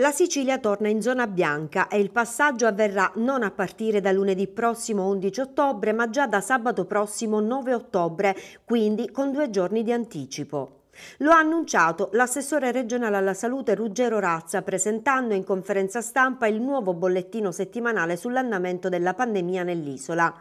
La Sicilia torna in zona bianca e il passaggio avverrà non a partire da lunedì prossimo 11 ottobre, ma già da sabato prossimo 9 ottobre, quindi con due giorni di anticipo. Lo ha annunciato l'assessore regionale alla salute Ruggero Razza presentando in conferenza stampa il nuovo bollettino settimanale sull'andamento della pandemia nell'isola.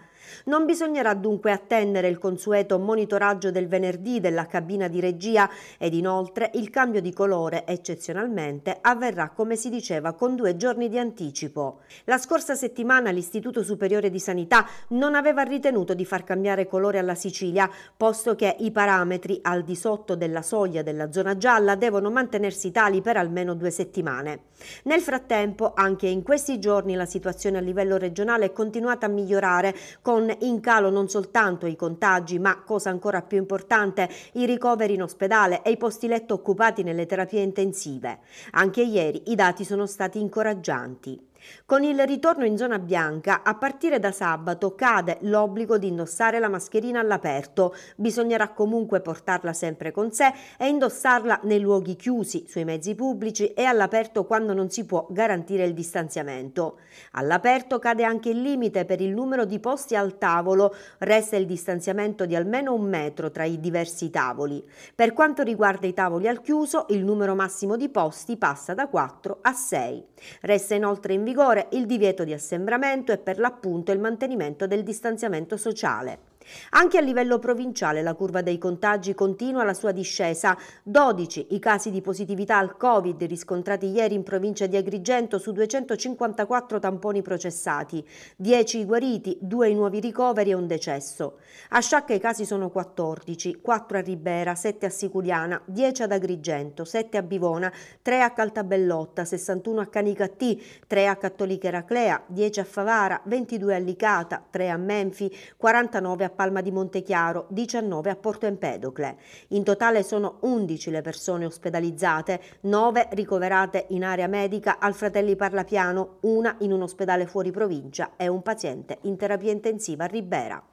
Non bisognerà dunque attendere il consueto monitoraggio del venerdì della cabina di regia ed inoltre il cambio di colore eccezionalmente avverrà come si diceva con due giorni di anticipo. La scorsa settimana l'Istituto Superiore di Sanità non aveva ritenuto di far cambiare colore alla Sicilia posto che i parametri al di sotto della soglia della zona gialla devono mantenersi tali per almeno due settimane. Nel frattempo anche in questi giorni la situazione a livello regionale è continuata a migliorare con con in calo non soltanto i contagi, ma cosa ancora più importante, i ricoveri in ospedale e i posti letto occupati nelle terapie intensive. Anche ieri i dati sono stati incoraggianti. Con il ritorno in zona bianca, a partire da sabato cade l'obbligo di indossare la mascherina all'aperto. Bisognerà comunque portarla sempre con sé e indossarla nei luoghi chiusi, sui mezzi pubblici e all'aperto quando non si può garantire il distanziamento. All'aperto cade anche il limite per il numero di posti al tavolo, resta il distanziamento di almeno un metro tra i diversi tavoli. Per quanto riguarda i tavoli al chiuso, il numero massimo di posti passa da 4 a 6. Resta inoltre in vigore il divieto di assembramento e per l'appunto il mantenimento del distanziamento sociale. Anche a livello provinciale la curva dei contagi continua la sua discesa. 12 i casi di positività al Covid riscontrati ieri in provincia di Agrigento su 254 tamponi processati, 10 i guariti, 2 i nuovi ricoveri e un decesso. A Sciacca i casi sono 14, 4 a Ribera, 7 a Siculiana, 10 ad Agrigento, 7 a Bivona, 3 a Caltabellotta, 61 a Canicattì, 3 a Cattolica Eraclea, 10 a Favara, 22 a Licata, 3 a Menfi, 49 a Palma di Montechiaro, 19 a Porto Empedocle. In totale sono 11 le persone ospedalizzate, 9 ricoverate in area medica al Fratelli Parlapiano, una in un ospedale fuori provincia e un paziente in terapia intensiva a Ribera.